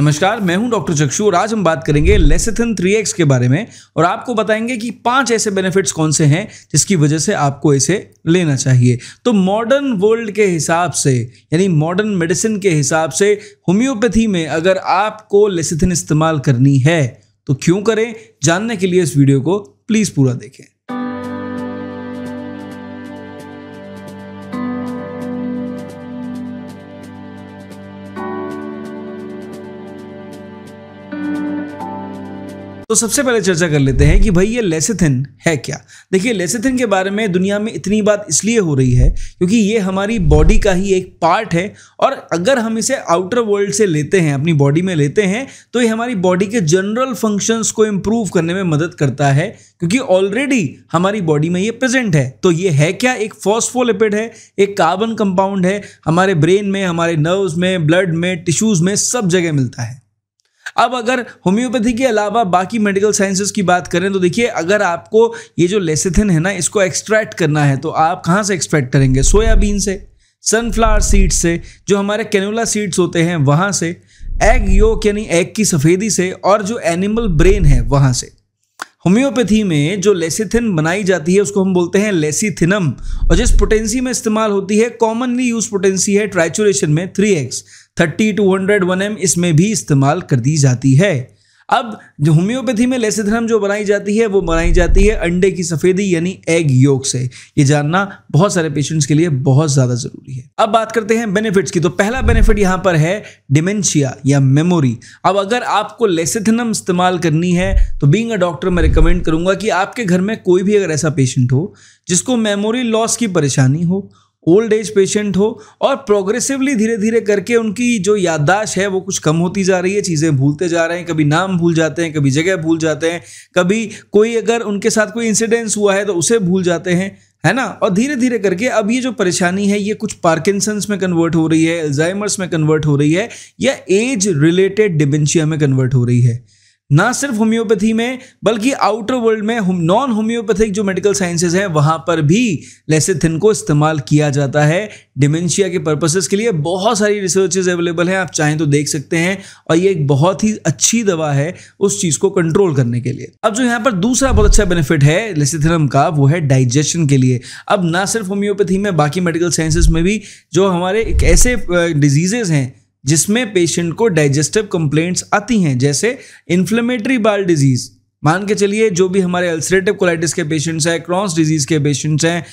नमस्कार मैं हूं डॉक्टर चक्षु और आज हम बात करेंगे लेसेथन 3x के बारे में और आपको बताएंगे कि पांच ऐसे बेनिफिट्स कौन से हैं जिसकी वजह से आपको इसे लेना चाहिए तो मॉडर्न वर्ल्ड के हिसाब से यानी मॉडर्न मेडिसिन के हिसाब से होम्योपैथी में अगर आपको लेसेथन इस्तेमाल करनी है तो क्यों करें जानने के लिए इस वीडियो को प्लीज़ पूरा देखें तो सबसे पहले चर्चा कर लेते हैं कि भाई ये लेसेथिन है क्या देखिए लेसेथिन के बारे में दुनिया में इतनी बात इसलिए हो रही है क्योंकि ये हमारी बॉडी का ही एक पार्ट है और अगर हम इसे आउटर वर्ल्ड से लेते हैं अपनी बॉडी में लेते हैं तो ये हमारी बॉडी के जनरल फंक्शंस को इम्प्रूव करने में मदद करता है क्योंकि ऑलरेडी हमारी बॉडी में ये प्रेजेंट है तो ये है क्या एक फॉस्फोलिपिड है एक कार्बन कंपाउंड है हमारे ब्रेन में हमारे नर्व्स में ब्लड में टिश्यूज़ में सब जगह मिलता है अब अगर होम्योपैथी के अलावा बाकी मेडिकल साइंसेस की बात करें तो देखिए अगर आपको ये जो लेसेथिन है ना इसको एक्सट्रैक्ट करना है तो आप कहाँ से एक्सट्रैक्ट करेंगे सोयाबीन से सनफ्लावर सीड्स से जो हमारे कैनोला सीड्स होते हैं वहाँ से एग योक यानी एग की सफ़ेदी से और जो एनिमल ब्रेन है वहाँ से होम्योपैथी में जो लेसिथिन बनाई जाती है उसको हम बोलते हैं लेसिथिनम और जिस पोटेंसी में इस्तेमाल होती है कॉमनली यूज पोटेंसी है ट्राइचुरेशन में three X thirty two hundred one M इसमें भी इस्तेमाल कर दी जाती है अब जो होम्योपैथी में लेसिथ्रम जो बनाई जाती है वो बनाई जाती है अंडे की सफ़ेदी यानी एग योग से ये जानना बहुत सारे पेशेंट्स के लिए बहुत ज़्यादा ज़रूरी है अब बात करते हैं बेनिफिट्स की तो पहला बेनिफिट यहाँ पर है डिमेंशिया या मेमोरी अब अगर आपको लेसिथनम इस्तेमाल करनी है तो बींग अ डॉक्टर मैं रिकमेंड करूँगा कि आपके घर में कोई भी अगर ऐसा पेशेंट हो जिसको मेमोरी लॉस की परेशानी हो ओल्ड एज पेशेंट हो और प्रोग्रेसिवली धीरे धीरे करके उनकी जो याददाश्त है वो कुछ कम होती जा रही है चीज़ें भूलते जा रहे हैं कभी नाम भूल जाते हैं कभी जगह भूल जाते हैं कभी कोई अगर उनके साथ कोई इंसिडेंस हुआ है तो उसे भूल जाते हैं है ना और धीरे धीरे करके अब ये जो परेशानी है ये कुछ पार्किंसंस में कन्वर्ट हो रही है एल्जाइमर्स में कन्वर्ट हो रही है या एज रिलेटेड डिमेंशिया में कन्वर्ट हो रही है ना सिर्फ होम्योपैथी में बल्कि आउटर वर्ल्ड में नॉन होम्योपैथिक जो मेडिकल साइंसेज हैं वहाँ पर भी लेसिथिन को इस्तेमाल किया जाता है डिमेंशिया के पर्पसेस के लिए बहुत सारी रिसर्चेज अवेलेबल हैं आप चाहें तो देख सकते हैं और ये एक बहुत ही अच्छी दवा है उस चीज़ को कंट्रोल करने के लिए अब जो यहाँ पर दूसरा बहुत अच्छा बेनिफिट है लेसिथिनम का वो है डाइजेशन के लिए अब ना सिर्फ होम्योपैथी में बाकी मेडिकल साइंसेज में भी जो हमारे एक ऐसे डिजीजेज हैं जिसमें पेशेंट को डाइजेस्टिव कंप्लेंट्स आती हैं जैसे इन्फ्लेमेटरी बाल डिजीज मान के चलिए जो भी हमारे अल्सरेटिव कोलाइटिस के पेशेंट्स हैं क्रॉन्स डिजीज के पेशेंट्स हैं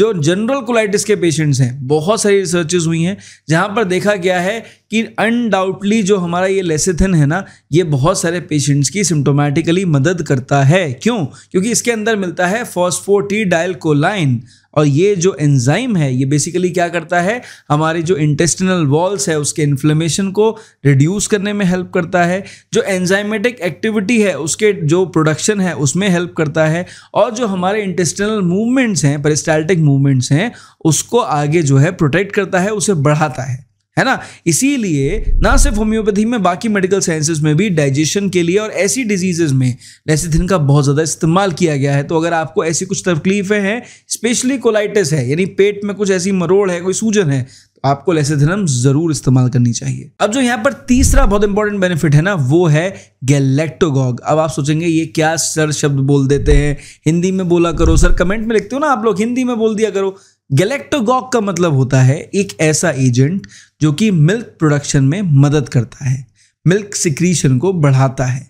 जो जनरल कोलाइटिस के पेशेंट्स हैं बहुत सारी रिसर्चेज हुई हैं जहां पर देखा गया है कि अनडाउटली जो हमारा ये लेसेथिन है ना ये बहुत सारे पेशेंट्स की सिम्टोमेटिकली मदद करता है क्यों क्योंकि इसके अंदर मिलता है फॉस्फोटी डायलकोलाइन और ये जो एंजाइम है ये बेसिकली क्या करता है हमारे जो इंटेस्टिनल वॉल्स है उसके इन्फ्लेमेशन को रिड्यूस करने में हेल्प करता है जो एंजाइमेटिक एक्टिविटी है उसके जो प्रोडक्शन है उसमें हेल्प करता है और जो हमारे इंटेस्टिनल मूवमेंट्स हैं पेरिस्टाल्टिक मूवमेंट्स हैं उसको आगे जो है प्रोटेक्ट करता है उसे बढ़ाता है है ना इसीलिए ना सिर्फ होम्योपैथी में बाकी मेडिकल साइंसेज में भी डाइजेशन के लिए और ऐसी डिजीजेज में लेसिथिन का बहुत ज़्यादा इस्तेमाल किया गया है तो अगर आपको ऐसी कुछ तकलीफें हैं स्पेशली कोलाइटिस है यानी पेट में कुछ ऐसी मरोड़ है कोई सूजन है तो आपको लेसेथिनम जरूर इस्तेमाल करनी चाहिए अब जो यहाँ पर तीसरा बहुत इंपॉर्टेंट बेनिफिट है ना वो है गैलेक्टोगॉग अब आप सोचेंगे ये क्या सर शब्द बोल देते हैं हिंदी में बोला करो सर कमेंट में लिखते हो ना आप लोग हिंदी में बोल दिया करो गैलेक्टोगॉक का मतलब होता है एक ऐसा एजेंट जो कि मिल्क प्रोडक्शन में मदद करता है मिल्क सिक्रीशन को बढ़ाता है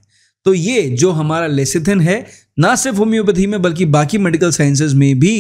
तो ये जो हमारा लेसिथिन है ना सिर्फ होम्योपैथी में बल्कि बाकी मेडिकल साइंसेज में भी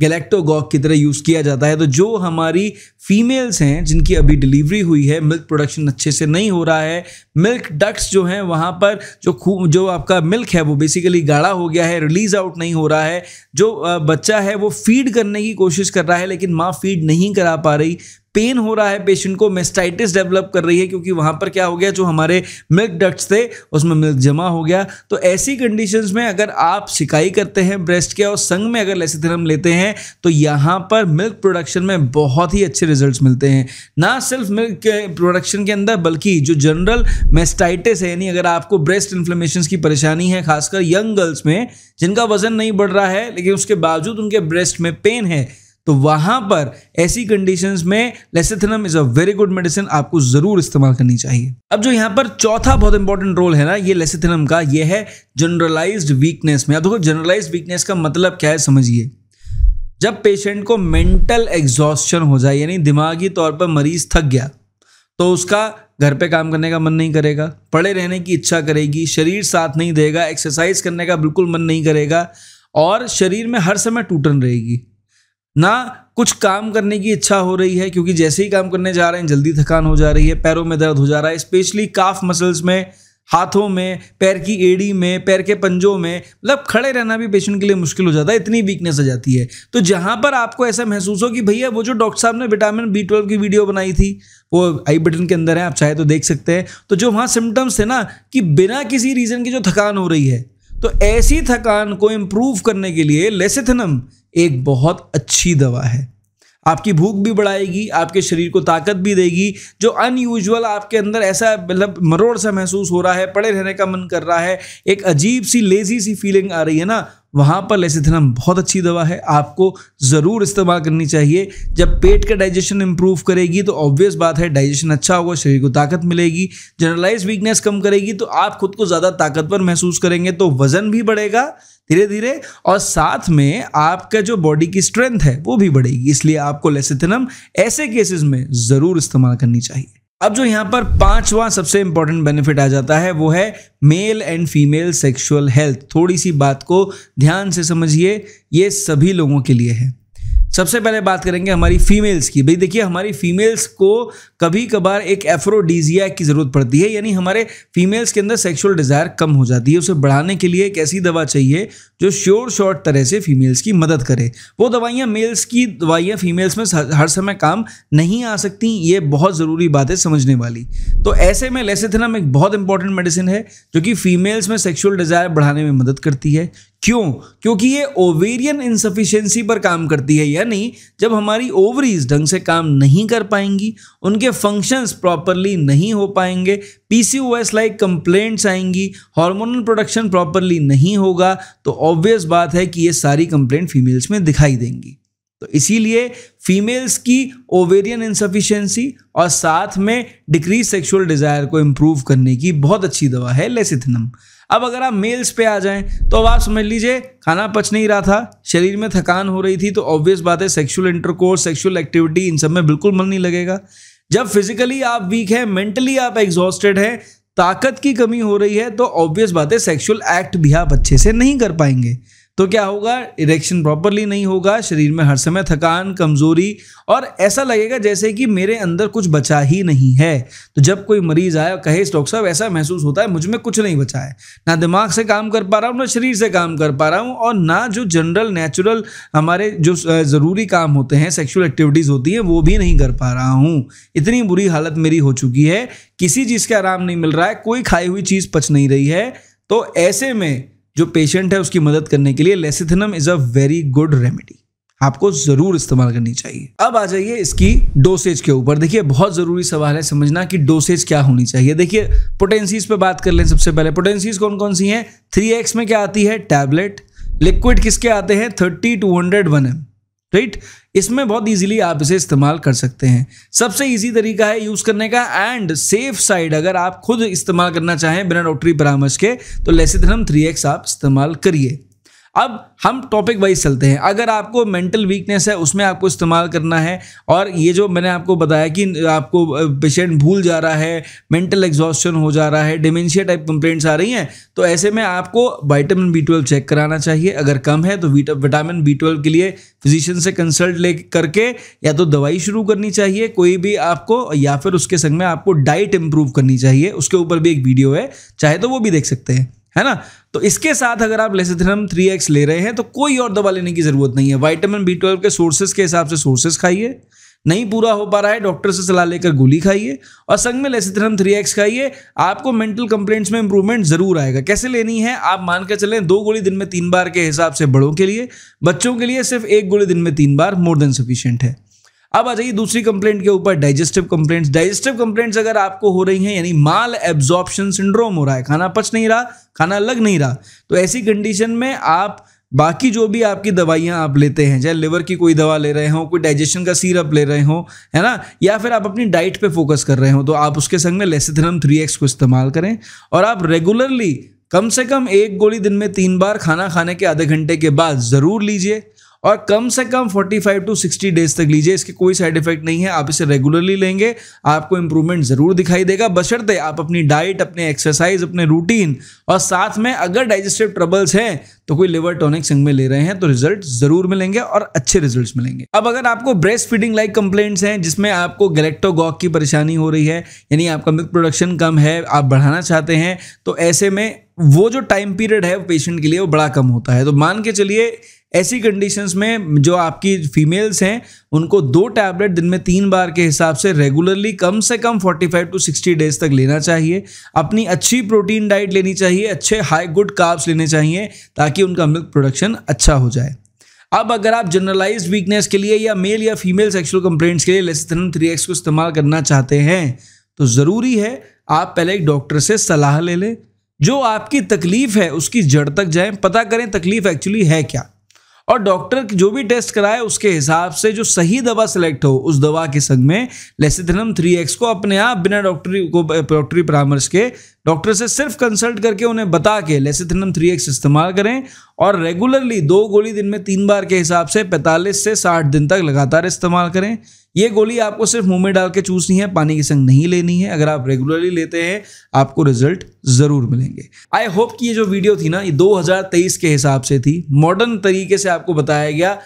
गैलेक्टोगॉक की तरह यूज़ किया जाता है तो जो हमारी फीमेल्स हैं जिनकी अभी डिलीवरी हुई है मिल्क प्रोडक्शन अच्छे से नहीं हो रहा है मिल्क डक्ट्स जो हैं वहाँ पर जो जो आपका मिल्क है वो बेसिकली गाढ़ा हो गया है रिलीज़ आउट नहीं हो रहा है जो बच्चा है वो फीड करने की कोशिश कर रहा है लेकिन माँ फीड नहीं करा पा रही पेन हो रहा है पेशेंट को मेस्टाइटिस डेवलप कर रही है क्योंकि वहां पर क्या हो गया जो हमारे मिल्क डक्ट्स थे उसमें मिल्क जमा हो गया तो ऐसी कंडीशंस में अगर आप सिकाई करते हैं ब्रेस्ट के और संग में अगर लेसिथेरम लेते हैं तो यहाँ पर मिल्क प्रोडक्शन में बहुत ही अच्छे रिजल्ट मिलते हैं ना सिर्फ मिल्क प्रोडक्शन के अंदर बल्कि जो जनरल मेस्टाइटिस है यानी अगर आपको ब्रेस्ट इन्फ्लेमेशन की परेशानी है खासकर यंग गर्ल्स में जिनका वजन नहीं बढ़ रहा है लेकिन उसके बावजूद उनके ब्रेस्ट में पेन है तो वहां पर ऐसी कंडीशंस में lecithinum is a very good medicine आपको जरूर इस्तेमाल करनी चाहिए अब जो यहाँ पर चौथा बहुत इंपॉर्टेंट रोल है ना ये लेसेथनम का ये है जनरलाइज्ड वीकनेस में अब देखो जनरलाइज्ड वीकनेस का मतलब क्या है समझिए जब पेशेंट को मेंटल एग्जॉस्टन हो जाए यानी दिमागी तौर पर मरीज थक गया तो उसका घर पे काम करने का मन नहीं करेगा पड़े रहने की इच्छा करेगी शरीर साथ नहीं देगा एक्सरसाइज करने का बिल्कुल मन नहीं करेगा और शरीर में हर समय टूटन रहेगी ना कुछ काम करने की इच्छा हो रही है क्योंकि जैसे ही काम करने जा रहे हैं जल्दी थकान हो जा रही है पैरों में दर्द हो जा रहा है स्पेशली काफ मसल्स में हाथों में पैर की एड़ी में पैर के पंजों में मतलब खड़े रहना भी पेशेंट के लिए मुश्किल हो जाता है इतनी वीकनेस आ जाती है तो जहाँ पर आपको ऐसा महसूस हो कि भैया वो जो डॉक्टर साहब ने विटामिन बी ट्वेल्व की वीडियो बनाई थी वो आई बटन के अंदर है आप चाहे तो देख सकते हैं तो जो वहाँ सिम्टम्स थे ना कि बिना किसी रीज़न की जो थकान हो रही है तो ऐसी थकान को इम्प्रूव करने के लिए लेसेथनम एक बहुत अच्छी दवा है आपकी भूख भी बढ़ाएगी आपके शरीर को ताकत भी देगी जो अनयूजल आपके अंदर ऐसा मतलब मरोड़ सा महसूस हो रहा है पड़े रहने का मन कर रहा है एक अजीब सी लेजी सी फीलिंग आ रही है ना वहाँ पर लेसिथेनम बहुत अच्छी दवा है आपको ज़रूर इस्तेमाल करनी चाहिए जब पेट का डाइजेशन इम्प्रूव करेगी तो ऑब्वियस बात है डाइजेशन अच्छा होगा शरीर को ताकत मिलेगी जनरलाइज वीकनेस कम करेगी तो आप खुद को ज़्यादा ताकतवर महसूस करेंगे तो वज़न भी बढ़ेगा धीरे धीरे और साथ में आपका जो बॉडी की स्ट्रेंथ है वो भी बढ़ेगी इसलिए आपको लेसिथेनम ऐसे केसेस में ज़रूर इस्तेमाल करनी चाहिए अब जो यहां पर पांचवा सबसे इंपॉर्टेंट बेनिफिट आ जाता है वो है male and female sexual health थोड़ी सी बात को ध्यान से समझिए ये सभी लोगों के लिए है सबसे पहले बात करेंगे हमारी फीमेल्स की भाई देखिए हमारी फीमेल्स को कभी कभार एक एफ्रोडीजिया की ज़रूरत पड़ती है यानी हमारे फीमेल्स के अंदर सेक्सुअल डिज़ायर कम हो जाती है उसे बढ़ाने के लिए एक ऐसी दवा चाहिए जो श्योर शॉर्ट तरह से फीमेल्स की मदद करे वो दवाइयाँ मेल्स की दवाइयाँ फीमेल्स में हर समय काम नहीं आ सकती ये बहुत ज़रूरी बात है समझने वाली तो ऐसे में लेसेथिनम एक बहुत इंपॉर्टेंट मेडिसिन है जो कि फीमेल्स में सेक्शुअल डिज़ायर बढ़ाने में मदद करती है क्यों क्योंकि ये ओवेरियन इनसफिशेंसी पर काम करती है यानी जब हमारी ओवरीज ढंग से काम नहीं कर पाएंगी उनके फंक्शंस प्रॉपरली नहीं हो पाएंगे पीसीओएस लाइक कंप्लेंट्स आएंगी हार्मोनल प्रोडक्शन प्रॉपरली नहीं होगा तो ऑब्वियस बात है कि ये सारी कंप्लेंट फीमेल्स में दिखाई देंगी तो इसीलिए फीमेल्स की ओवेरियन इंसफिशेंसी और साथ में डिक्रीज सेक्सुअल डिज़ायर को इम्प्रूव करने की बहुत अच्छी दवा है लेसिथनम अब अगर आप मेल्स पे आ जाएं तो अब आप समझ लीजिए खाना पच नहीं रहा था शरीर में थकान हो रही थी तो ऑब्वियस बात है सेक्सुअल इंटरकोर्स सेक्सुअल एक्टिविटी इन सब में बिल्कुल मन नहीं लगेगा जब फिजिकली आप वीक हैं मेंटली आप एग्जॉस्टेड हैं ताकत की कमी हो रही है तो ऑब्वियस बात है सेक्सुअल एक्ट भी आप अच्छे से नहीं कर पाएंगे तो क्या होगा इरेक्शन प्रॉपरली नहीं होगा शरीर में हर समय थकान कमजोरी और ऐसा लगेगा जैसे कि मेरे अंदर कुछ बचा ही नहीं है तो जब कोई मरीज आया कहे डॉक्टर साहब ऐसा महसूस होता है मुझ में कुछ नहीं बचा है ना दिमाग से काम कर पा रहा हूँ ना शरीर से काम कर पा रहा हूँ और ना जो जनरल नेचुरल हमारे जो ज़रूरी काम होते हैं सेक्शुअल एक्टिविटीज़ होती हैं वो भी नहीं कर पा रहा हूँ इतनी बुरी हालत मेरी हो चुकी है किसी चीज़ का आराम नहीं मिल रहा है कोई खाई हुई चीज़ पच नहीं रही है तो ऐसे में जो पेशेंट है उसकी मदद करने के लिए lecithinum is a very good remedy आपको जरूर इस्तेमाल करनी चाहिए अब आ जाइए इसकी डोसेज के ऊपर देखिए बहुत जरूरी सवाल है समझना कि डोसेज क्या होनी चाहिए देखिए पोटेंसीज पे बात कर लें सबसे पहले पोटेंसीज कौन कौन सी हैं थ्री एक्स में क्या आती है टैबलेट लिक्विड किसके आते हैं thirty two hundred one M right इसमें बहुत इजीली आप इसे इस्तेमाल कर सकते हैं सबसे ईजी तरीका है यूज़ करने का एंड सेफ साइड अगर आप खुद इस्तेमाल करना चाहें बिना डॉक्टरी परामर्श के तो लेसिथरम थ्री आप इस्तेमाल करिए अब हम टॉपिक वाइज चलते हैं अगर आपको मेंटल वीकनेस है उसमें आपको इस्तेमाल करना है और ये जो मैंने आपको बताया कि आपको पेशेंट भूल जा रहा है मेंटल एग्जॉस्टन हो जा रहा है डिमेंशिया टाइप कंप्लेंट्स आ रही हैं तो ऐसे में आपको वाइटामिन बी ट्वेल्व चेक कराना चाहिए अगर कम है तो विटामिन बी ट्वेल्व के लिए फिजिशियन से कंसल्ट ले करके या तो दवाई शुरू करनी चाहिए कोई भी आपको या फिर उसके संग में आपको डाइट इम्प्रूव करनी चाहिए उसके ऊपर भी एक वीडियो है चाहे तो वो भी देख सकते हैं है ना तो इसके साथ अगर आप लेसिथ्रम थ्री एक्स ले रहे हैं तो कोई और दवा लेने की ज़रूरत नहीं है वाइटामिन बी ट्वेल्व के सोर्सेज के हिसाब से सोर्सेज खाइए नहीं पूरा हो पा रहा है डॉक्टर से सलाह लेकर गोली खाइए और संग में लेसिथ्रम थ्री एक्स खाइए आपको मेंटल कंप्लेंट्स में इंप्रूवमेंट जरूर आएगा कैसे लेनी है आप मान के चलें दो गोली दिन में तीन बार के हिसाब से बड़ों के लिए बच्चों के लिए सिर्फ एक गोली दिन में तीन बार मोर देन सफिशियंट है अब आ जाइए दूसरी कंप्लेंट के ऊपर डाइजेस्टिव कंप्लेंट्स डाइजेस्टिव कंप्लेंट्स अगर आपको हो रही हैं यानी माल एब्जॉर्प्शन सिंड्रोम हो रहा है खाना पच नहीं रहा खाना लग नहीं रहा तो ऐसी कंडीशन में आप बाकी जो भी आपकी दवाइयां आप लेते हैं चाहे लिवर की कोई दवा ले रहे हो कोई डाइजेशन का सीरप ले रहे हो है ना या फिर आप अपनी डाइट पे फोकस कर रहे हो तो आप उसके संग में लेसिथनम थ्री एक्स को इस्तेमाल करें और आप रेगुलरली कम से कम एक गोली दिन में तीन बार खाना खाने के आधे घंटे के बाद ज़रूर लीजिए और कम से कम 45 टू 60 डेज तक लीजिए इसके कोई साइड इफेक्ट नहीं है आप इसे रेगुलरली लेंगे आपको इंप्रूवमेंट जरूर दिखाई देगा बशर्ते आप अपनी डाइट अपने एक्सरसाइज अपने रूटीन और साथ में अगर डाइजेस्टिव ट्रबल्स हैं तो कोई लिवर टॉनिक संग में ले रहे हैं तो रिजल्ट जरूर मिलेंगे और अच्छे रिजल्ट मिलेंगे अब अगर आपको ब्रेस्ट फीडिंग लाइक कंप्लेन्ट्स हैं जिसमें आपको गलेक्टोगॉक की परेशानी हो रही है यानी आपका मिल्क प्रोडक्शन कम है आप बढ़ाना चाहते हैं तो ऐसे में वो जो टाइम पीरियड है पेशेंट के लिए वो बड़ा कम होता है तो मान के चलिए ऐसी कंडीशंस में जो आपकी फीमेल्स हैं उनको दो टैबलेट दिन में तीन बार के हिसाब से रेगुलरली कम से कम 45 टू 60 डेज तक लेना चाहिए अपनी अच्छी प्रोटीन डाइट लेनी चाहिए अच्छे हाई गुड काब्स लेने चाहिए ताकि उनका मिल्क प्रोडक्शन अच्छा हो जाए अब अगर आप जनरलाइज वीकनेस के लिए या मेल या फीमेल सेक्शुअल कंप्लेंट्स के लिए लेसिथनम थ्री एक्स को इस्तेमाल करना चाहते हैं तो ज़रूरी है आप पहले एक डॉक्टर से सलाह ले लें जो आपकी तकलीफ़ है उसकी जड़ तक जाएं पता करें तकलीफ़ एक्चुअली है क्या और डॉक्टर जो भी टेस्ट कराए उसके हिसाब से जो सही दवा सेलेक्ट हो उस दवा के संग में लेसिथेनम थ्री एक्स को अपने आप बिना डॉक्टरी को डॉक्टरी परामर्श के डॉक्टर से सिर्फ कंसल्ट करके उन्हें बता के लेसिथेनम थ्री एक्स इस्तेमाल करें और रेगुलरली दो गोली दिन में तीन बार के हिसाब से पैंतालीस से साठ दिन तक लगातार इस्तेमाल करें ये गोली आपको सिर्फ मुंह में डाल के चूसनी है पानी के संग नहीं लेनी है अगर आप रेगुलरली लेते हैं आपको रिजल्ट जरूर मिलेंगे आई होप कि ये जो वीडियो थी ना ये 2023 के हिसाब से थी मॉडर्न तरीके से आपको बताया गया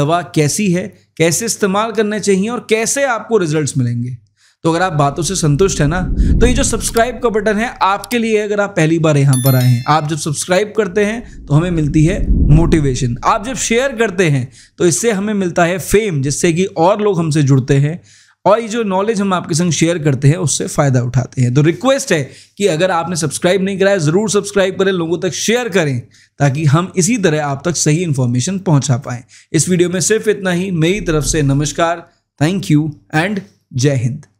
दवा कैसी है कैसे इस्तेमाल करने चाहिए और कैसे आपको रिजल्ट्स मिलेंगे तो अगर आप बातों से संतुष्ट है ना तो ये जो सब्सक्राइब का बटन है आपके लिए अगर आप पहली बार यहां पर आए हैं आप जब सब्सक्राइब करते हैं तो हमें मिलती है मोटिवेशन आप जब शेयर करते हैं तो इससे हमें मिलता है फेम जिससे कि और लोग हमसे जुड़ते हैं और ये जो नॉलेज हम आपके संग शेयर करते हैं उससे फ़ायदा उठाते हैं तो रिक्वेस्ट है कि अगर आपने सब्सक्राइब नहीं कराया ज़रूर सब्सक्राइब करें लोगों तक शेयर करें ताकि हम इसी तरह आप तक सही इन्फॉर्मेशन पहुंचा पाएं इस वीडियो में सिर्फ इतना ही मेरी तरफ से नमस्कार थैंक यू एंड जय हिंद